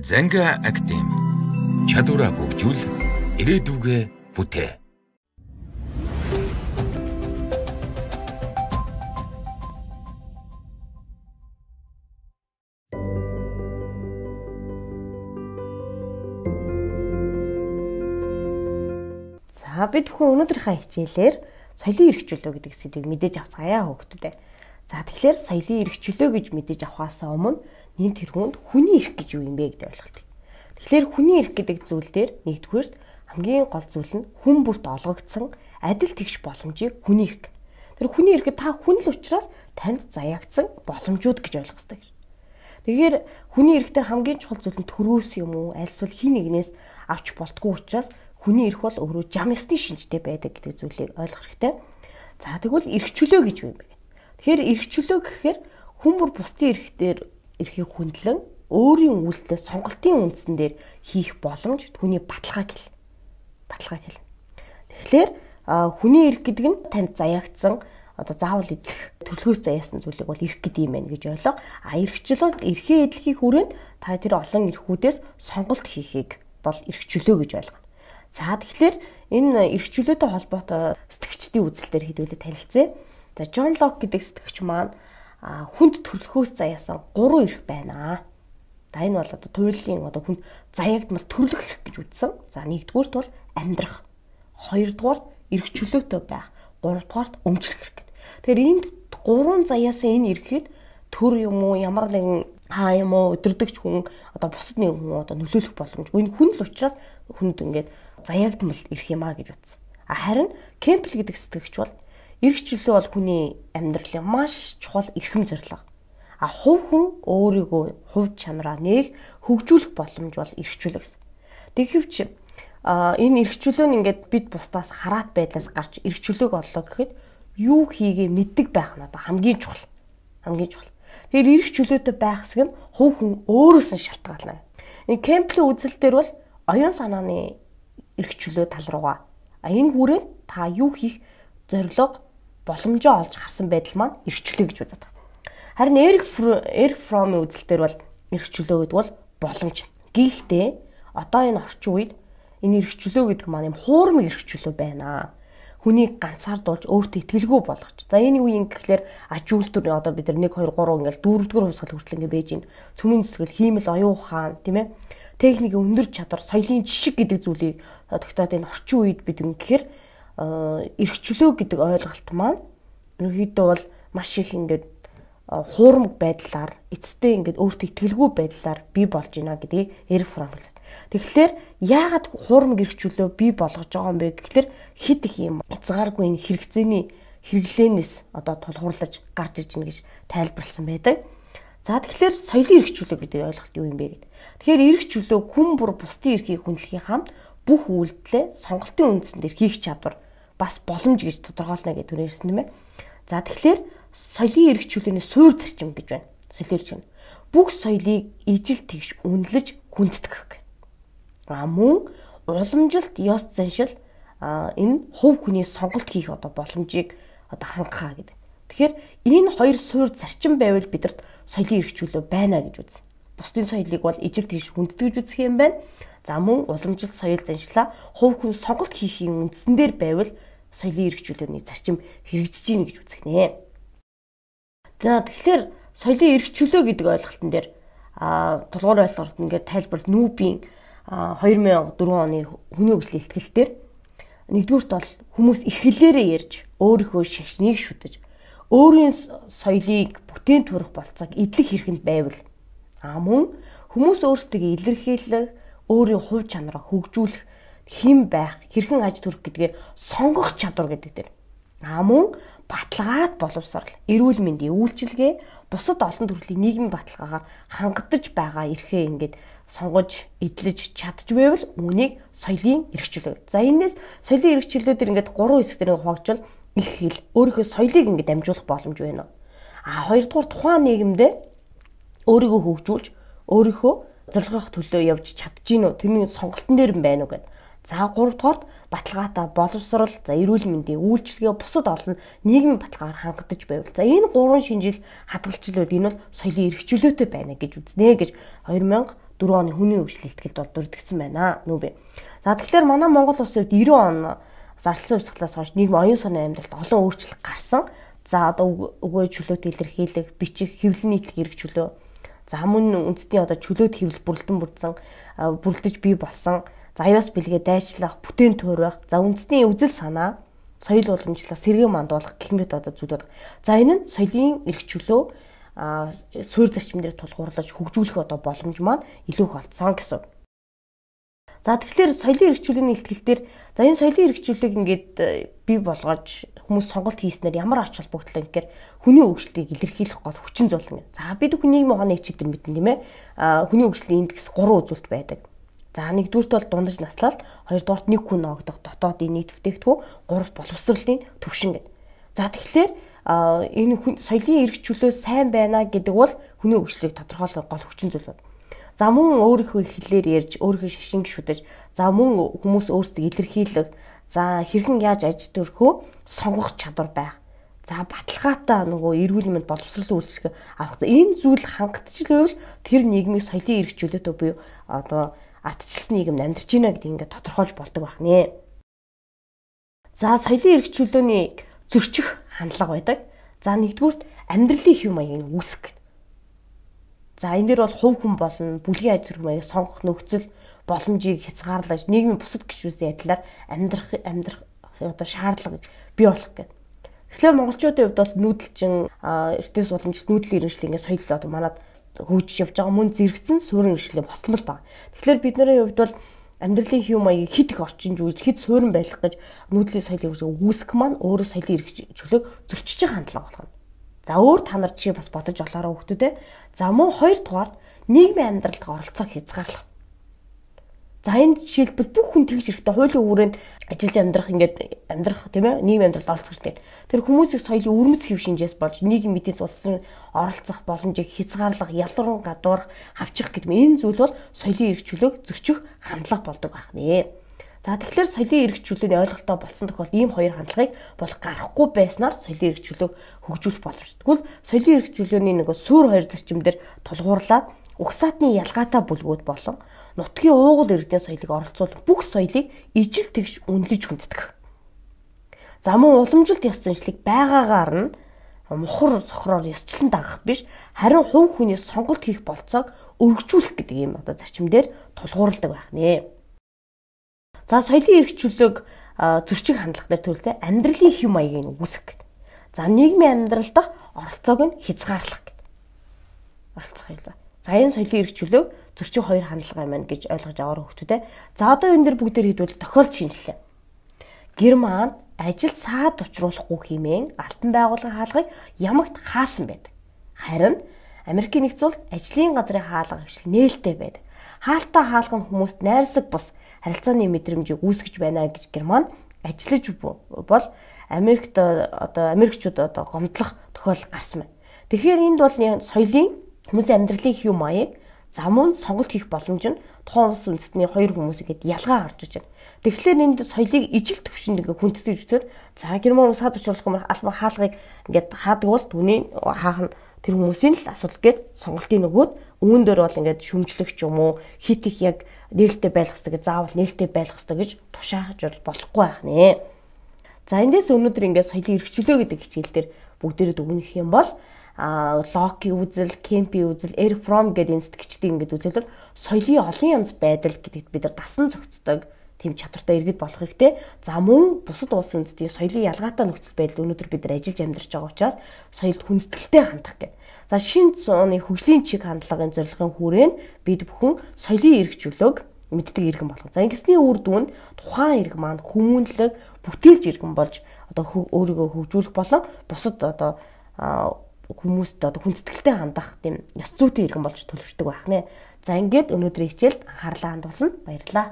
Занга Актем чадвараа хөгжүүл ирээдүгэ бүтээ. За бид бүхэн өнөөдрийнхээ хичээлээр соёлын эрхчлөө гэдэг сэдвийг мэдээж авцгаая хөгтдөө. За тэгэхээр соёлын эрхчлөө гэж мэдээж авахаас өмнө энэ тэргуунд хүний эрх гэж юу юм бэ гэдэг ойлголт. Тэгэхээр хүний эрх гэдэг зүйл дээр нэгдүгээр хамгийн гол зүйл нь хүн бүрт олгогдсон адил тэгш боломжийг хүний эрх. Тэр хүний эрх та хүн л учраас танд заяагдсан боломжууд гэж ойлгох ёстой. Тэгэхээр хүний эрхтэй хамгийн чухал зүйл нь төрөөс юм уу? Альсвал хин нэгнээс авч болтгүй учраас хүний эрх бол өөрөө жам ёсны шинжтэй байдаг гэдэг зүйлийг ойлгох хэрэгтэй. За тэгвэл эрхчлөө гэж юу юм бэ? Тэгэхээр эрхчлөө гэхээр хүн бүр бусдын эрх дээр эрхийг хүндлэн өөрийн үйлдэлээ сонголтын үндсэн дээр хийх боломж түүний баталгаа гэл. Баталгаа гэл. Тэгэхээр хүний эрх гэдэг нь танд заяагдсан одоо заавал идэх төрлөхөөс заяасан зүйлийг бол эрх гэдэг юм байна гэж ойлго. А эрхчлөл эрхийн эдлэхийн хүрээнд та тэр олон эрхүүдээс сонголт хийхийг бол эрхчлөө гэж ойлгоно. За тэгэхээр энэ эрхчлөөтэй холбоотой сэтгэгчдийн үзэл дээр хэдүүлээ танилцъя. За Джон Лок гэдэг сэтгэгч маань хүнд төрөлхөөс заяасан 3 эрх байна. За энэ бол одоо туйлын одоо хүнд заяагдмал төрөлх эрх гэж үзсэн. За нэгдүгüүрт бол амьдрах. Хоёрдугаарт эрх чөлөөтэй байх. Гуравдугаарт өмчлөх эрх гэдэг. Тэгэхээр энд гурван заяасан энэ эрхэд төр юм уу ямар нэгэн хаа юм уу өдөрдөгч хүн одоо бусад нэг хүн одоо нөлөөлөх боломж. Энэ хүн л учраас хүнд ингээд заяагдмал эрх юм а гэж үзсэн. А харин Кемпл гэдэг сэтгэгч бол Ирэх чөлөө бол хүний амьдралын маш чухал эрхэм зорилго. А хувь хүн өөрийгөө хувь чанараа нэг хөгжүүлэх боломж бол ирэх чөлөө. Тэгэхвч энэ ирэх чөлөө нь ингээд бид бусдаас хараат байдлаас гарч ирэх чөлөөг оллоо гэхэд юу хийгээ мэддэг байх нь одоо хамгийн чухал. Хамгийн чухал. Тэгэхээр ирэх чөлөөтэй байх хэсэг нь хувь хүн өөрөөс нь шалтгаална. Энэ Кемплийн үзэл дээр бол оюун санааны эрхчлөө тал руугаа. А энэ хүрээнд та юу хийх зорилго боломжоо олж харсан байдал маань эрхчлөө гэж үздэг. Харин Эрик Эрик Фромын үзэлтээр бол эрхчлөө гэдэг бол боломж. Гэхдээ одоо энэ орчин үед энэ эрхчлөө гэдэг маань юм хуурмаг эрхчлөө байна. Хүнийг ганцаар дуулж өөртөө итгэлгүй болгоч. За энэ үеийн гэхлээр аж үйлдвэр одоо бид нар 1 2 3 ингээл дөрөвдүгээр хувьсгал хүртэл ингээ байж ин цөмийн зүсгэл хиймэл оюун ухаан тийм ээ техникийн өндөр чадвар, соёлын жишг гэдэг зүйлийг тогтоод энэ орчин үед бид үнэхээр Э, эрхчлөө гэдэг ойлголт маань ерөнхийдөө бол маш их ингээд э, хуурмаг байдлаар эцсдээ ингээд өөртөө итгэлгүй байдлаар би болж байна гэдгийг Эрик Франк хэлсэн. Тэгэхээр яагаад хуурмаг эрхчлөө би болгож байгаа юм бэ гэхэлэр хид их юм хязгааргүй энэ хэрэгцээний хэрэглээнээс одоо тулгуурлаж гарч иж гэнэ гэж тайлбарлсан байдаг. За тэгэхээр соёлын эрхчлөө гэдэг ойлголт юу юм бэ гэдэг. Тэгэхээр эрхчлөө хүн бүр бусдын эрхийг хүндлэхийн хамт бүх үйлдэлээ сонголтын үндсэн дээр хийх чадвар бас боломж гэж тодорхойлно гэдэг төрөөрсөн тийм ээ. За тэгэхээр соёлын эрх чөлөөний суур зарчим гэж байна. Соёлын эрх чөлөө. Бүх соёлыг ижил тэгш үнэлж хүнддэг. А мөн уламжилт, ёс заншил энэ хувь хүний сонголт хийх одоо боломжийг одоо хангахаа гэдэг. Тэгэхээр энэ хоёр суур зарчим байвал бидэрт соёлын эрх чөлөө байна гэж үзнэ. Бусдын соёлыг бол ижил тэгш хүнддэг гэж үзэх юм байна. За мөн уламжлалт соёл заншлаа хувь хүн сонголт хийхийн үндсэн дээр байвал соёлын эрхчлөлөний зарчим хэрэгжиж гин гэж үзэх нэ. За тэгэхээр соёлын эрхчлөлөө гэдэг ойлголтын дээр тулгуур ойлголт ингээд тайлбар нүүбийн 2004 оны хүний өгслийн ихтгэлтээр нэгдүгürt бол хүмүүс ихлээрээ ярьж өөрийнхөө шашныг шүтэж өөрийн соёлыг бүтээн төрөх болцоог идэх хэрэгэнд байвал аа мөн хүмүүс өөрсдөө илэрхийлэх өөрийн хувь чанараа хөгжүүлэх хэн байх, хэрхэн аж төрөх гэдгээ сонгох чадвар гэдэг дээр. Аа мөн баталгаат боловсрал, эрүүл мэндийн үйлчилгээ, бусад олон төрлийн нийгмийн баталгаагаар хангагдж байгаа эрхээ ингээд сонгож, эдлэж чадж байвал үүнийг соёлын эрхчлөө. За энэс соёлын эрхчлүүдэр ингээд гурван хэсэг дээр хуваажвал их хэл өөрийнхөө соёлыг ингээд дамжуулах боломж байна. А хоёрдугаар тухайн нийгэмдээ өөрийгөө хөгжүүлж, өөрийнхөө зорилгоох төлөө явж чадж гин үү? Тэрний сонголтын дээр юм байна уу гэдэг. За 3 дугаарт баталгаатай боловсрал, за эрүүл мэндийн үйлчлэгээ бусад олон нийгмийн баталгаагаар хангадаж байвал. За энэ гурван шинжил хадгалжлууд энэ бол соёлын эрхчлөлтөй байна гэж үзнэ гэж 2004 оны хүний хөгжлийн ихтгэлд бол дурдгдсан байна нүбэ. За тэгэхээр манай Монгол улсын хувьд 90 он зарласан хувьсгалаас хойш нийгэм оюун санааны амьдралд олон өөрчлөлт гарсан. За одоо өгөө чөлөөт илэрхийлэх, бичих, хэвлэл нийтлэг эрэг чөлөө За мөн үндэстний одоо чөлөөт хэвлэл бүрэлдэн бүрдсэн бүрэлдэж бий болсон. За яас бэлгээ дайчлах, бүтээн туурах, за үндэстний үзэл санаа, соёл уламжлал, сэргээ мандуулах гэх мэт одоо зүйлүүд. За энэ нь соёлын эрх чөлөө а суур зарчим дээр тулгуурлаж хөгжүүлэх одоо боломж маань илүү их олцсон гэсэн. За тэгэхээр соёлын эрхчлөлийн ихтгэлтэр за энэ соёлын эрхчлөлийг ингээд э, бий болгож хүмүүс сонголт хийснээр ямар ач холбогдол вэ гэхээр хүний өгшлийг илэрхийлэх гол хүчин зүйл ингэ. За бид хүн нийгмийн ухааны хичээл дэр мэднэ тийм ээ. А хүний өгшлийн индекс 3 үзүүлэлт байдаг. За нэгдүгüүрт бол дундаж наслалт, хоёрдугаарт нэг хүн ногдох дотоод энийг төвтэйгдэхүү, гуравт боловсролын төвшин гэдэг. За тэгэхээр энэ хүн соёлын эрх чөлөө сайн байна гэдэг бол хүний өгшлийг тодорхойлох гол хүчин зүйл байна. За мөн өөрийнхөө хэлээр ярьж, өөрийнхөө шашин гүшүүдэж, за мөн хүмүүс өөрсдөө илэрхийлэх За хэрхэн яаж аж төрхөө сонгох чадвар байх. За баталгаатай нөгөө эрүүл мэнд боловсрол үйлчлэг авах. Энэ зүйл хангалтчлал тэр нийгмийг соёлын эрхчлөлөд буюу одоо ардчилсан нийгэм амьдарч байна гэдэг ингээд тодорхойлж болдог байх нэ. За соёлын эрхчлөлөөний зөрчих хандлага байдаг. За нэгдүгürt амьдралын хэв маягийн үүсэх гэдэг. За энэ дэр бол хувь хүн болон бүлгийн аж ахуй маягийг сонгох нөхцөл боломжийг хязгаарлаж нийгмийн бусад гишүүсийн адилаар амьдрах амьдрах одоо шаардлага бий болох гэдэг. Тэгэхээр монголчуудын хувьд бол нүүдэлчин эрдэс уламжт нүүдлийн иргэншлийнгээ соёл одоо манад хөгжиж явж байгаа мөн зэрэгцэн суурин иргэншлийн босмол баг. Тэгэхээр бидний хувьд бол амьдралын хэв маягийг хид их орчин жуулж хид суурин байх гэж нүүдлийн соёлын үүсгэх маань өөрөө соёлын иргэжлэг зөрчиж хандлага болох нь. За өөр та нар чи бас бодож олоорой хүмүүстээ. За мөн хоёр дахь дугаар нийгмийн амьдралд оролцоог хязгаарлах. За энд жишээлбэл бүх хүн тэгж ирэхдээ хуулийн үүрээнд ажиллаж амьдрах ингээд амьдрах тийм ээ нийгэм амьдралд оролцох гэдэг. Тэр хүмүүсийг соёлын өрмөц хэв шинжээс болж нийгэм эдийн засгийн оролцох боломжийг хязгаарлах, ялрын гадуурх, авчих гэдэг энэ зүйл бол соёлын эрхчлөлөг зөрчих хандлага болдог байх нэ. За тэгэхээр соёлын эрхчлөлийн ойлголтоо болсон тохиолдолд ийм хоёр хандлагыг болох гарахгүй байснаар соёлын эрхчлөлөг хөгжүүлэх боломжтой. Тэгвэл соёлын эрхчлөлийн нэг суур хоёр зарчим дээр тулгуурлаад угсаатны ялгаатай бүлгүүд болон нутгийн уугуул иргэдийн соёлыг оролцуулан бүх соёлыг ижил тэгш үнэлж хүнддэг. За мөн уламжилт ёс заншлыг байгаагаар нь мухар сохроор ёсчлон дагах биш харин хувь хүний сонголт хийх болцоог өргөжүүлэх гэдэг ийм одоо зарчим дээр тулгуурладаг байх нэ. За соёлын эрхчлөлөг зөрчиг хандлага дээр төрөлтэй амьдралын хэм маягийг үүсгэх гэдэг. За нийгмийн амьдрал дахь оролцоог нь хязгаарлах гэдэг. Оролцох юм. За энэ соёлын эрхчлөлөг зөрчин хоёр хандлага юм байна гэж ойлгож аваар хөвгтүүдээ. За одоо энэ дэр бүгдээр хэдвэл тохиолд шинжлэе. Герман ажил саад учруулахгүй хэмээн алтан байгуулгын хаалгыг ямагт хаасан байдаг. Харин Америкийн нэгц улс ажлын газрын хаалга хвшил нээлттэй байдаг. Хаалтаа хаалгын хүмүүст найрсаг бус харилцааны мэдрэмжийг үүсгэж байна гэж Герман ажиллаж бол Америкт одоо Америкчууд одоо гомдлох тохиол гарсан байна. Тэгэхээр энд бол соёлын хүмүүсийн амьдралын хэв маяг замун сонголт хийх боломж нь тухайн улс үндэстний хоёр хүмүүс ихэд ялгаа гарч иж байна. Тэгэхээр энд соёлыг ижил төвшөнд ингээ хүндэтгэж үзээд за герман улсад очих юм албан хаалгыг ингээд хаадаг бол түүний хаах нь тэр хүмүүсийн л асуудал гээд сонголтын нөгөөд үүн дээр бол ингээд шүмжлэх ч юм уу хит их яг нээлттэй байх хэрэгтэй гэж заавал нээлттэй байх хэрэгтэй гэж тушаахж болохгүй байх нэ. За эндээс өнөөдөр ингээд соёлын эрхчлөө гэдэг хичээл дээр бүгдээрээ дүгнэх юм бол локи үзэл, кемпи үзэл, air from гэдэг инститгчдийн ингээд үзэлд соёлын олон янз байдал гэдэгт бид нар дасан зохицдог тийм чадвартай иргэд болох хэрэгтэй. За мөн бусад улс үндэстний соёлын ялгаатай нөхцөл байдал өнөөдөр бид нар ажиллаж амьдарч байгаа учраас соёлд хүндэтгэлтэй хандах гэдэг. За шин цооны хөгжлийн чиг хандлагын зорилгын хүрээнд бид бүхэн соёлын эрх чөлөөг мэддэг иргэн болох. За ингэсний үр дүнд тухайн иргэн маань хүмүүнлэг бүтээлч иргэн болж одоо өөрийгөө хөгжүүлэх болон бусад одоо хүмүүст одоо хүндэтгэлтэй хандах тийм ёс зүйтэй иргэн болж төлөвшдөг байх нэ. За ингээд өнөөдрийн хичээлд анхаарлаа хандуулсан баярлалаа.